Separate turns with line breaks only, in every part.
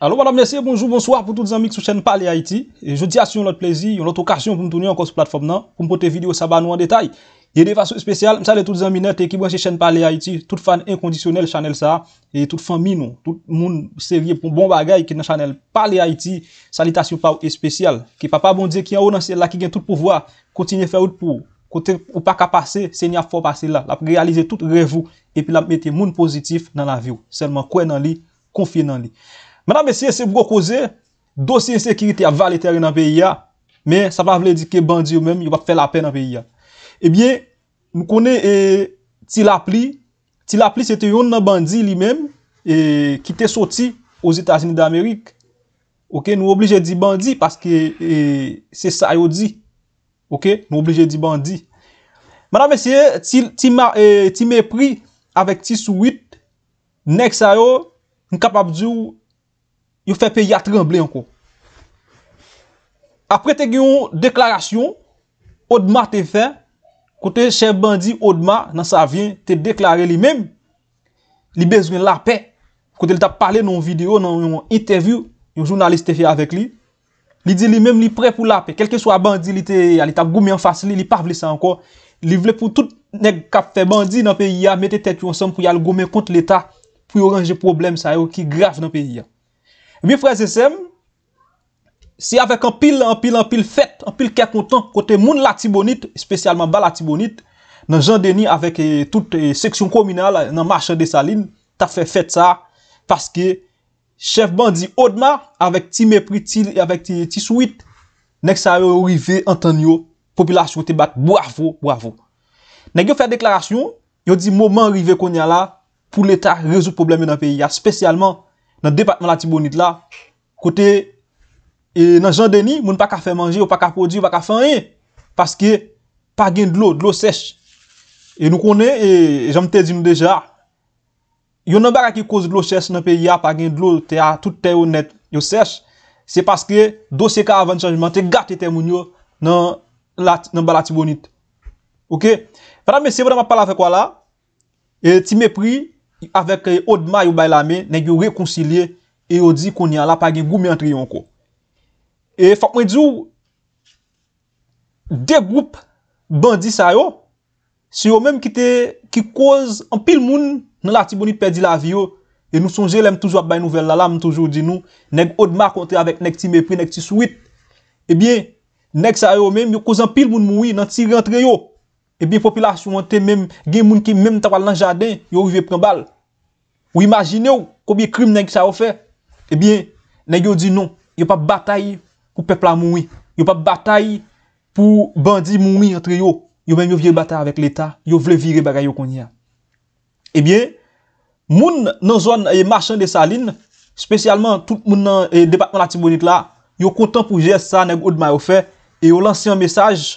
Alou wala mnesye, bonjou, bonsoar pou tout zanmik sou chen pale Haiti Je di asyon lout plezi, yon lout okasyon pou mtouni anko sou platform nan Pou mpote video sa ba nou an detay Ye de fasyon espesyal, msale tout zanmine te ki mwen se chen pale Haiti Tout fan inkondisyonel chanel sa Et tout fan minon, tout moun serye pou mbon bagay Ki nan chanel pale Haiti, salitasyon pa ou espesyal Ki pa pa bon diye ki an ou nan sel la ki gen tout pou vwa Kontine fe ou pou, kontine ou pa ka pase Se nya fo pase la, la pou realize tout revou E pi la mette moun pozitif nan la view Selman kwen nan li, konfye Manan besye se brokose dosye sekriti a valiteri nan pe iya. Men, sa pa vle di ke bandi ou men, yon bak fe la pen nan pe iya. Ebyen, mkone ti la pli, ti la pli se eh, te yon nan bandi li men, ki te soti ou Zetasini d'Amerik. Ok, nou oblije di bandi, paske se sa yo di. Ok, nou oblije di bandi. Manan besye, ti me pri avèk ti souit, nek sa yo, n kapap di ou, yo fè pe ya tremble anko. Apre te gen yon deklarasyon, odma te fè, kote chè bandi odma nan sa vyen, te deklarè li mèm, li bezwen la pè, kote li tap pale nan yon video, nan yon interview, yon jounaliste te fè avèk li, li di li mèm li pre pou la pè, kelke swa bandi li te, li tap gome an fasy li, li pa vle sa anko, li vle pou tout nek kap fè bandi nan pe ya, mette tet yo ansan pou yal gome kont l'Etat, pou yo range problem sa yo ki graf nan pe ya. Bi freze sem, si avek an pil, an pil, an pil fet, an pil ke kontan, kote moun la tibonit, spesyalman ba la tibonit, nan jan deni avek tout seksyon kominal nan marchen de salin, ta fe fet sa, paske chef bandi odma, avek ti mepri, ti souit, nek sa rive, an tan yo, popilasyon te bat, bravo, bravo. Negyo fe deklarasyon, yo di mouman rive kon ya la, pou l'Etat rezou probleme nan peyi, ya spesyalman nan depatman la tibonit la, kote, e, nan jan deni, moun pa kafe manje, ou pa ka produ, va ka fe anye, paske, pa gen dlo, dlo sech. E nou konen, e, e jan mtezi nou deja, yon nanbara ki kouz dlo sech, nanpe ya, pa gen dlo, te a tout te ou net, yon sech, se paske, dosye ka avan di chanjman, te gat ete moun yo, nan, nan bala tibonit. Ok? Parame se, moun apalave kwa la, e ti me pri, e ti me pri, Avèk eh, odma yu bay lame, nèk yu rekoncilie, e yu di kon yan la pa gen goume antriyon ko. E fak mwen djou, de group bandi sa yo, se yo mèm ki koz an pil moun nan lati boni pedi la vi yo, e nou sonje lem toujwa bay nouvel la, lamin toujwa di nou, nèk odma kontre avèk nèk ti mepri, nèk ti souit, ebyen, nèk sa yo mèm yo koz an pil moun moui nan ti rentre yo, Ebyen, populasyon an te menm, gen moun ki menm ta wal nan jaden, yo vive prembal. Ou imagine ou, kobye krim nenk sa ou fe, ebyen, nenk yo di nou, yo pa batay pou pepla moui, yo pa batay pou bandi moui entre yo, yo menm yo vire batay avèk l'Etat, yo vire vire bagay yo konye. Ebyen, eh moun nan zon e eh, machan de salin, spesyalman tout moun nan eh, depakman la Timonit la, yo kontan pou jese sa nenk ou dman ou fe, e yo lansi an mesaj,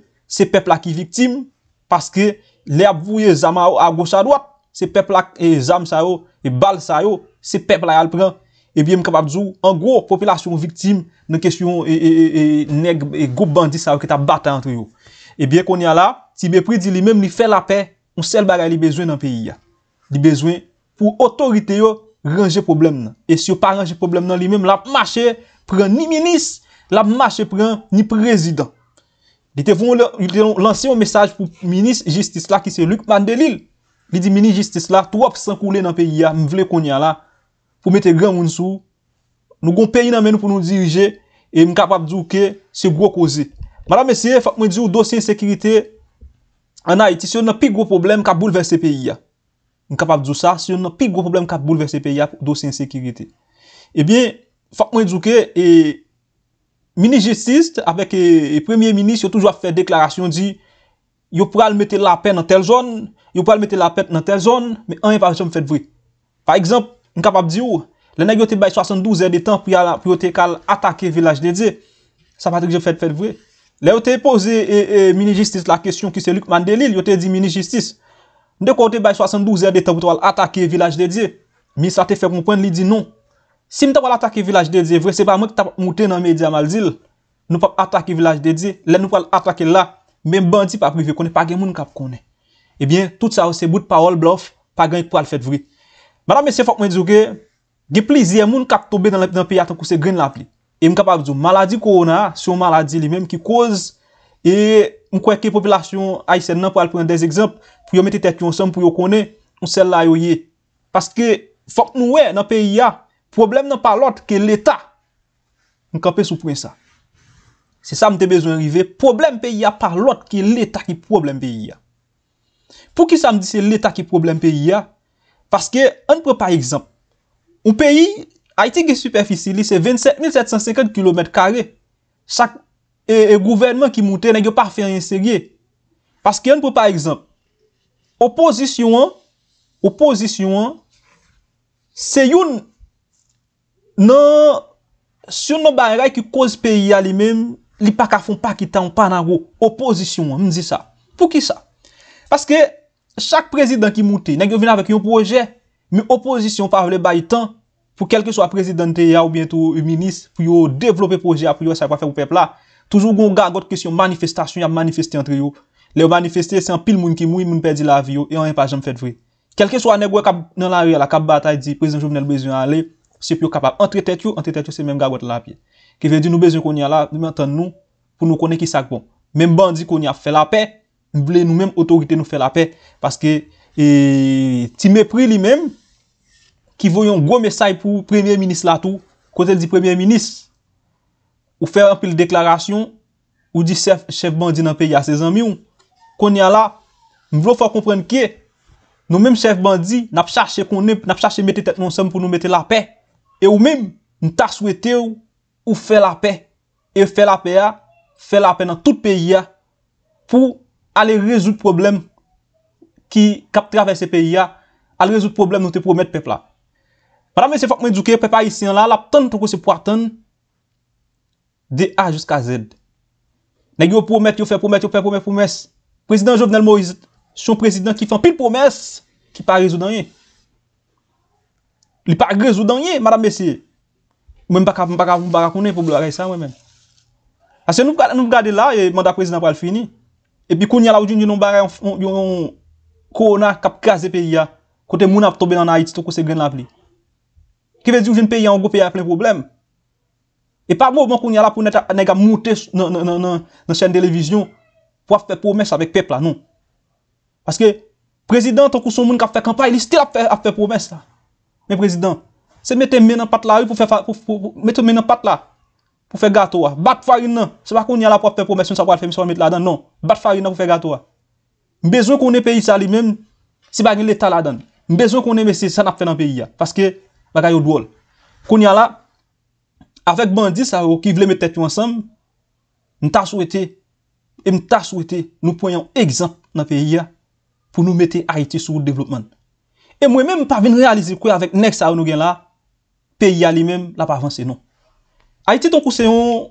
se pepl la ki viktim, paske le ap vouye zama yo a gosha-dwap, se pepl la e zam sa yo, e bal sa yo, se pepl la yal pran, ebyen mkabadzou, an gwo, popilasyon viktim, nan kesyon, e, e, e, e neg, e, goup bandi sa yo, ki ta bata antre yo. Ebyen konya la, si be pridi li menm li fè la pe, ou sel bagay li bezwen nan peyi ya. Li bezwen, pou otorite yo, ranje problem nan. E si yo pa ranje problem nan li menm, lap mache pran ni minis, lap mache pran ni prezident. Li tevon lanse yon mesaj pou minis jistis la ki se Luke Mandelil. Li di minis jistis la, 3% kou le nan peyi ya, mvle konya la, pou mete gen moun sou. Nou gon peyi nan men nou pou nou dirije, e mkapap djou ke, se gro koze. Mladame se, fak mwen djou dosye nsekirite, anay, ti se yon nan pi gro problem ka bouleverse peyi ya. Mkapap djou sa, se yon nan pi gro problem ka bouleverse peyi ya, dosye nsekirite. E eh bien, fak mwen djou ke, e... Mini-justiste, apèk e euh, premier-ministre, yo toujwa fèd deklarasyon di, yo pral mette la pen nan tel zon, yo pral mette la pen nan tel zon, men anye par jom fèd vre. Par ekzamp, nkapap di ou, le neg yo te bay 72 er de tan pou yo te kal atake vilaj dedye, sa pati yo fèd fèd vre. Le yo te pose mini-justiste la kèsyon ki se lukman de l'il, yo te di mini-justiste, ndè ko yo te bay 72 er de tan pou yo te wal atake vilaj dedye, ministre la te fè kompwen, li di non. Sim ta wala atake vilaj dedze vre, se pa mwen ki ta mouten nan media mal dil, nou pap atake vilaj dedze, lè nou pal atake la, men bandi pa prive kone, pa gen moun kap kone. Ebyen, tout sa ou se bout pa oul blof, pa gen yon pal fet vre. Mala mwen se fok mwen dizou ke, gen plizi moun kap tobe nan peyat an kouse gen la pli. E mwen kap ap dizou, maladi korona, son maladi li menm ki koz, e mwen kweke populasyon aisen nan pal pren dez ekzamp, pou yon mette tek yon sam pou yon kone, ou sel la yo ye. Paske fok mwen we nan peyat, Problem nan pa lot ke l'Etat. Mk anpe souprin sa. Se sa mte bezwen rive, problem pe y a pa lot ke l'Etat ki problem pe y a. Pou ki sa mdi se l'Etat ki problem pe y a? Paske anpe par ekzamp. Ou peyi, Haitik ki superfici li se 27750 km2. Sak e, e gouvenman ki moute nage pa fey anserye. Paske anpe par ekzamp. Oposisyon, oposisyon, se youn, Nan, sou nou bay ray ki koz peyi a li men, li pa ka fon pa ki tan, pa nan go, opozisyon an, m zi sa. Pou ki sa? Paske, chak prezidant ki moute, negyo vina vek yon proje, m opozisyon pa vle bay tan, pou kelke so a prezidant te ya ou bientou yon minis, pou yo devlope proje a pou yo sa kwa fe ou pepla, toujou gonga gote kresyon manifestasyon, ya manifesté antre yo. Le yo manifesté, se an pil moun ki moun, moun pedi la vi yo, e an yon pa jom fet vre. Kelke so a negwe kab nan la rey ala, kab batay di prezidant jo vnel bezi yon alep, Se pyo kapap antre tèt yo, antre tèt yo se mèm gagote la pye. Ke vè di nou bezon konya la, nou mè anten nou, pou nou konen ki sakpon. Mèm bandi konya fè la pè, m wè nou mèm otorite nou fè la pè, paske e, ti mèpri li mèm, ki voyon gwo mesay pou Premier Minist la tou, kwa tèl di Premier Minist, ou fè anpil deklarasyon, ou di chef bandi nan pè ya se zanmiyon, konya la, m vè lò fò komprenn ki, nou mèm chef bandi, nap chache mette tèt nou ansem pou nou mette la pè, E ou mèm, nta souwete ou fè la pè. E fè la pè a, fè la pè nan tout pè i a, pou ale rezout problem ki kap travè se pè i a, ale rezout problem nou te promet pepla. Mwen se fòk mè djoukè, pepa isen la, lap tan ton kon se pou atan de a jous ka zed. Nè gè ou promet, yo fè promet, yo fè promet, promès. Prezident Jovenel Moïse, sou prezident ki fè an pil promès, ki pa rezout nan yè. Li pa grez ou dan ye, madame Bessie. Mwen pa ka mou barakounen pou blare sa mwen men. Asye nou v gade la, e manda prezident wale fini, epi koun yala ou joun joun mou baray yon korona kap kaze pe ya, kote moun ap tobe nan Haiti to kose gen la vli. Ke vezi ou joun pe ya ango pe ya ap plen problem? E pa mou mwen koun yala pou net a nega monte nan chen televizyon pou ap fe promes avik pepla, nou. Paske prezident anko son moun kap fe kampan, ili stil ap fe promes la. Mè prezidant, se mette men an pat la pou fè gato a. Bat fari nan, se ba kon nye la pou ap fè promesyon sa kwa al fèm, se ba mette la dan, non. Bat fari nan pou fè gato a. Mbezon kon ne peyi sa li men, se ba gen l'Etat la dan. Mbezon kon ne me se san ap fè nan peyi ya, paske baga yo dwol. Kon nye la, avèk bandi sa yo oh, ki vle mette tyo ansam, mta souwete, mta souwete nou ponyon egzant nan peyi ya, pou nou mette Haiti souwou development. E mwen mwen pa vin realize kwe avek nek sa ou nou gen la, pe yali men la pa avanse, non. A iti ton kouse yon,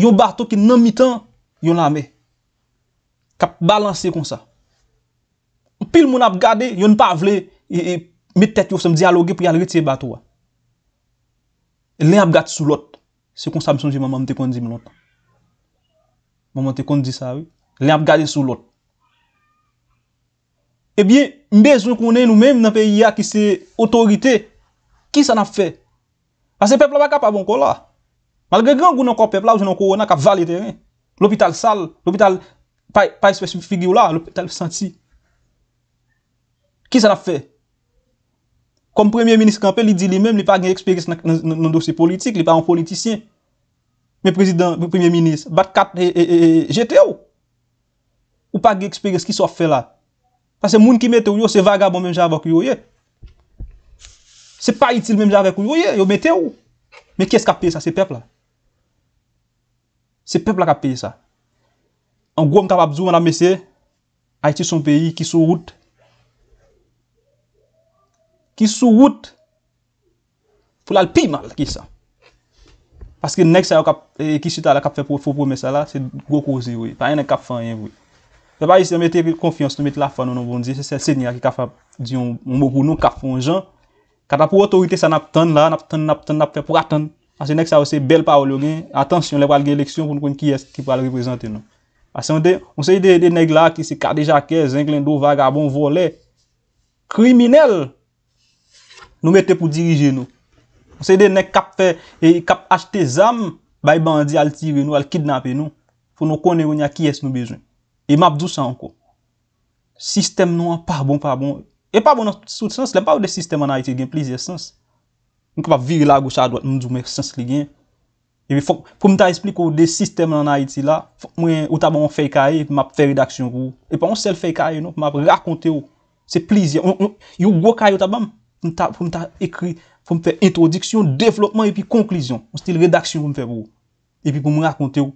yon bato ki nan mi tan, yon la me. Kap balanse kon sa. Pil moun ap gade, yon pa vle, me tet yon se mdialoge pou yal ritye bato wa. Len ap gade sou lot, se kon sa msonje maman te kondi men lot. Maman te kondi sa we. Len ap gade sou lot. Ebyen, eh mbezoun kounen nou menm nan peyi ya ki se otorite. Ki sa na fe? Ase pepla baka pa bon kol la. Malge gran goun an kon pepla ou jen an kon an ka vali teren. L'opital sal, l'opital pa espresifigyou la, l'opital santi. Ki sa na fe? Kom premier ministre kanpe li di li menm li pa gen eksperise nan dosye politik, li pa an politisyen. Men prezident, premier ministre, bat kat e jete ou? Ou pa gen eksperise ki sa fe la? Pase moun ki mette ou yo, se vagabon men javak ou yo ye. Se pa itil men javak ou yo ye, yo mette ou. Men kes kap pe sa se pepla? Se pepla kap pe sa. An gom kap ap zou, man ap mesye, ha itil son peyi, ki sou wout. Ki sou wout. Fou la l pi mal ki sa. Pase ke nek sa yo kap, e ki si ta la kap fe pou pou me sa la, se gwo kouzi woy, pa ene kap fanyen woy. Se ba yi se mette konfiyans nou mette la fwa nou nou bondi. Se se senya ki kafap diyon mokou nou kafon jan. Kata pou otorite sa nap tan la, nap tan, nap tan, nap tan pou atan. Ase yi nek sa wese bel pa oulo gen. Atansyon, le wale gen leksyon pou nou kon ki yest ki wale reprezenten nou. Ase yi de, ou se yi de neg la ki se kade jakè, zenglen do vagabon, volè. Kriminel! Nou mette pou dirije nou. Ou se yi de nek kap fè, e kap achete zam, bay bandi al tivè nou, al kidnapè nou. Fou nou konè wonyan ki yest nou bejwen. E map dousan anko. Sistem nou an, pa bon, pa bon. E pa bon nan sot sens, lèm pa ou de sistem an Haiti gen, plizye sens. Nou ka pa viri la gosha a dwat, nou djoume sens li gen. E ve fok, pou mwen ta esplik ou de sistem an Haiti la, fok mwen, ou taban ou fey kare, map fey redaksyon kou. E pa ou sel fey kare e, nou, pou map rakonte ou. Se plizye, ou, ou, ou, yon gwo kare ou taban, pou mwen ta ekri, pou mwen fey introdiksyon, devlopman, epi konklyzyon. Ou stil redaksyon pou mwen fey pou ou. Epi pou mwen rakonte ou.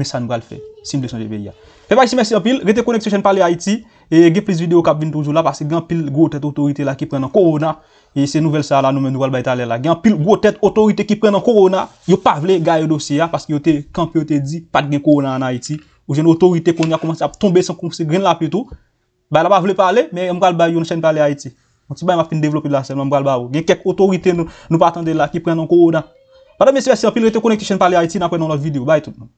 Mè sa nou gwa l fè. Simple son jè bè ya. Fè pa yè si mè si eh an pil. Gè te konek se chèn palè Haiti. E gè plis videyo kap vin toujou la. Pase gè an pil gwo tèt otorite la ki pren an korona. E se nouvel sa la nou men nou gwa l bè italè la. Gè an pil gwo tèt otorite ki pren an korona. Yo pa vle gaye dosye ya. Pase ki yo te kanpe yo te di pat gen korona an Haiti. Ou jè an otorite kon ya komanse ap tombe san konsekren la pi tou. Bè la pa vle palè. Mè mè gwa l bè yon chèn palè Haiti. Mè ti bè mè